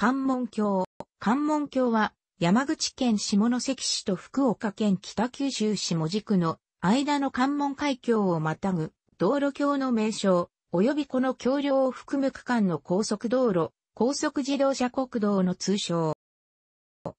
関門橋。関門橋は、山口県下関市と福岡県北九州市地区の間の関門海峡をまたぐ道路橋の名称、及びこの橋梁を含む区間の高速道路、高速自動車国道の通称。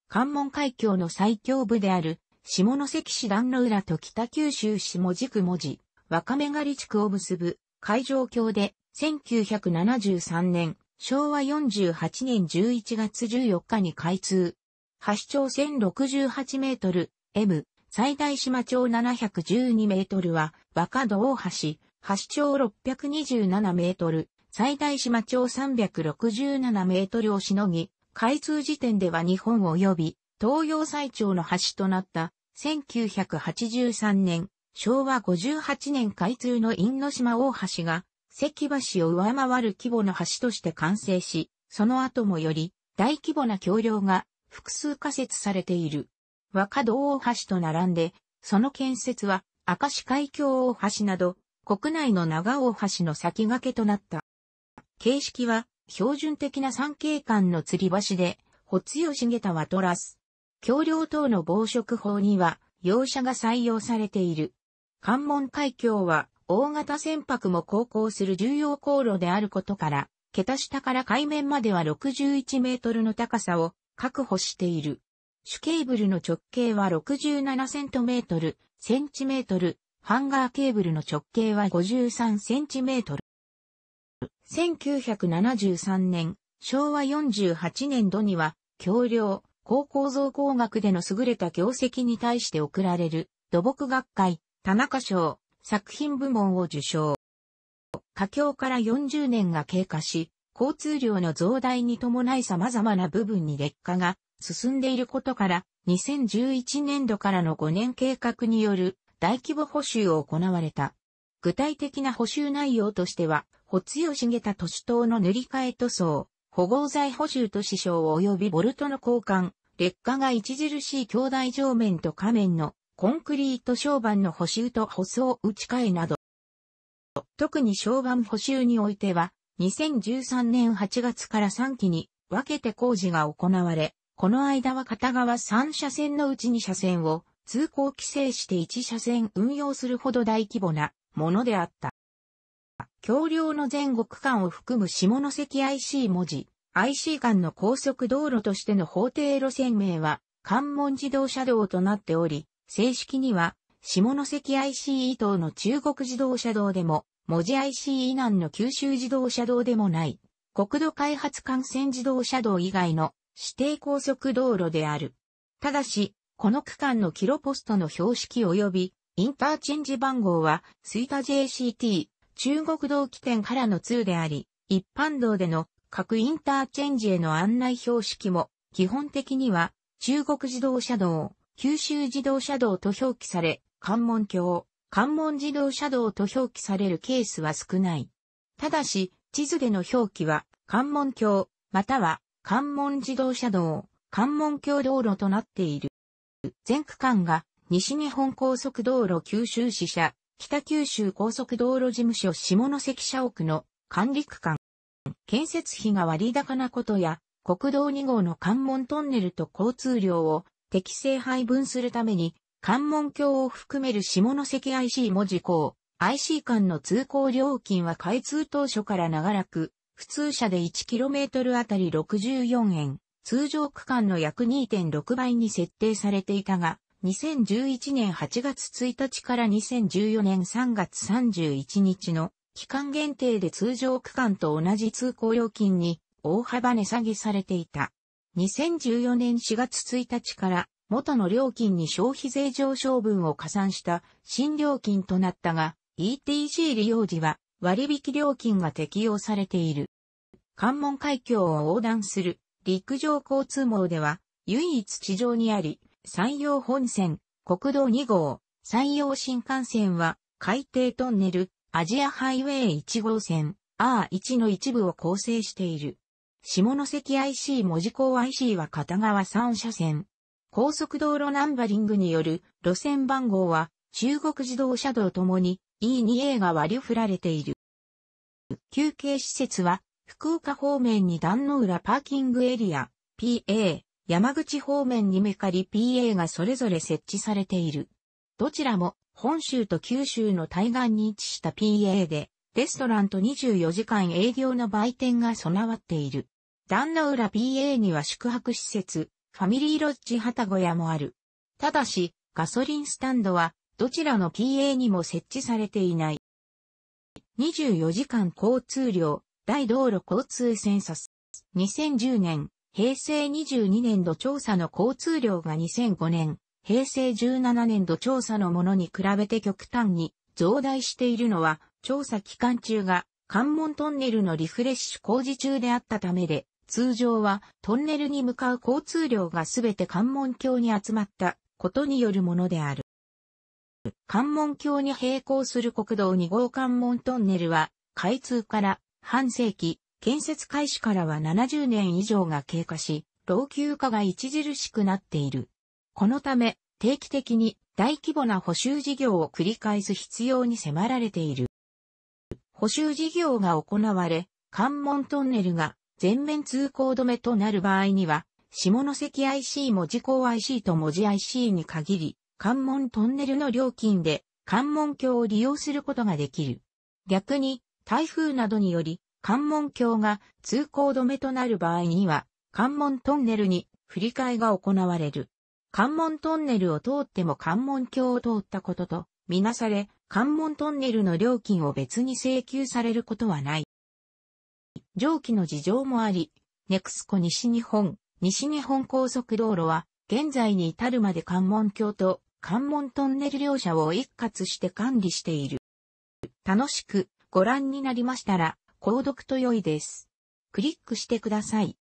関門海峡の最強部である、下関市段の浦と北九州市地区文字、若目狩地区を結ぶ海上橋で、1973年、昭和48年11月14日に開通。橋長1068メートル、M、最大島町712メートルは、若戸大橋、橋長627メートル、最大島町367メートルをしのぎ、開通時点では日本及び、東洋最長の橋となった、1983年、昭和58年開通の因島大橋が、関橋を上回る規模の橋として完成し、その後もより大規模な橋梁が複数仮設されている。若道大橋と並んで、その建設は明石海峡大橋など国内の長大橋の先駆けとなった。形式は標準的な三景間の吊り橋で、ほつよしげたはトラス。橋梁等の防食法には、容赦が採用されている。関門海峡は、大型船舶も航行する重要航路であることから、桁下から海面までは61メートルの高さを確保している。主ケーブルの直径は67セントメートル、センチメートル、ハンガーケーブルの直径は53センチメートル。1973年、昭和48年度には、橋梁、高構造工学での優れた業績に対して贈られる、土木学会、田中賞、作品部門を受賞。佳境から40年が経過し、交通量の増大に伴い様々な部分に劣化が進んでいることから、2011年度からの5年計画による大規模補修を行われた。具体的な補修内容としては、ほつよしげた都市塔の塗り替え塗装、保護剤補修と支障及びボルトの交換、劣化が著しい兄弟上面と仮面のコンクリート床板の補修と舗装打ち替えなど、特に床板補修においては、2013年8月から3期に分けて工事が行われ、この間は片側3車線のうち2車線を通行規制して1車線運用するほど大規模なものであった。橋梁の全国間を含む下関 IC 文字、IC 間の高速道路としての法定路線名は関門自動車道となっており、正式には、下関 ICE 等の中国自動車道でも、文字 ICE 南の九州自動車道でもない、国土開発幹線自動車道以外の指定高速道路である。ただし、この区間のキロポストの標識及び、インターチェンジ番号は、スイタ JCT、中国道起点からの2であり、一般道での各インターチェンジへの案内標識も、基本的には、中国自動車道、九州自動車道と表記され、関門橋、関門自動車道と表記されるケースは少ない。ただし、地図での表記は、関門橋、または、関門自動車道、関門橋道路となっている。全区間が、西日本高速道路九州支社、北九州高速道路事務所下関社屋の管理区間。建設費が割高なことや、国道2号の関門トンネルと交通量を適正配分するために、関門橋を含める下関 IC も事港、IC 間の通行料金は開通当初から長らく、普通車で 1km あたり64円、通常区間の約2.6倍に設定されていたが、2011年8月1日から2014年3月31日の期間限定で通常区間と同じ通行料金に大幅値下げされていた。2014年4月1日から元の料金に消費税上昇分を加算した新料金となったが、ETC 利用時は割引料金が適用されている。関門海峡を横断する陸上交通網では唯一地上にあり、山陽本線、国道2号、山陽新幹線は海底トンネル、アジアハイウェイ1号線 R1 の一部を構成している。下関 IC 文字港 IC は片側3車線。高速道路ナンバリングによる路線番号は中国自動車道ともに E2A が割り振られている。休憩施設は福岡方面に壇の浦パーキングエリア PA、山口方面にめかり PA がそれぞれ設置されている。どちらも本州と九州の対岸に位置した PA でレストランと24時間営業の売店が備わっている。壇の浦 PA には宿泊施設、ファミリーロッジ旗小屋もある。ただし、ガソリンスタンドは、どちらの PA にも設置されていない。24時間交通量、大道路交通センサス。2010年、平成22年度調査の交通量が2005年、平成17年度調査のものに比べて極端に増大しているのは、調査期間中が関門トンネルのリフレッシュ工事中であったためで、通常はトンネルに向かう交通量がすべて関門橋に集まったことによるものである。関門橋に並行する国道2号関門トンネルは開通から半世紀、建設開始からは70年以上が経過し、老朽化が著しくなっている。このため、定期的に大規模な補修事業を繰り返す必要に迫られている。補修事業が行われ、関門トンネルが全面通行止めとなる場合には、下関 IC 文字港 IC と文字 IC に限り、関門トンネルの料金で関門橋を利用することができる。逆に、台風などにより、関門橋が通行止めとなる場合には、関門トンネルに振り替えが行われる。関門トンネルを通っても関門橋を通ったことと、みなされ、関門トンネルの料金を別に請求されることはない。上記の事情もあり、ネクスコ西日本、西日本高速道路は、現在に至るまで関門橋と関門トンネル両社を一括して管理している。楽しくご覧になりましたら、購読と良いです。クリックしてください。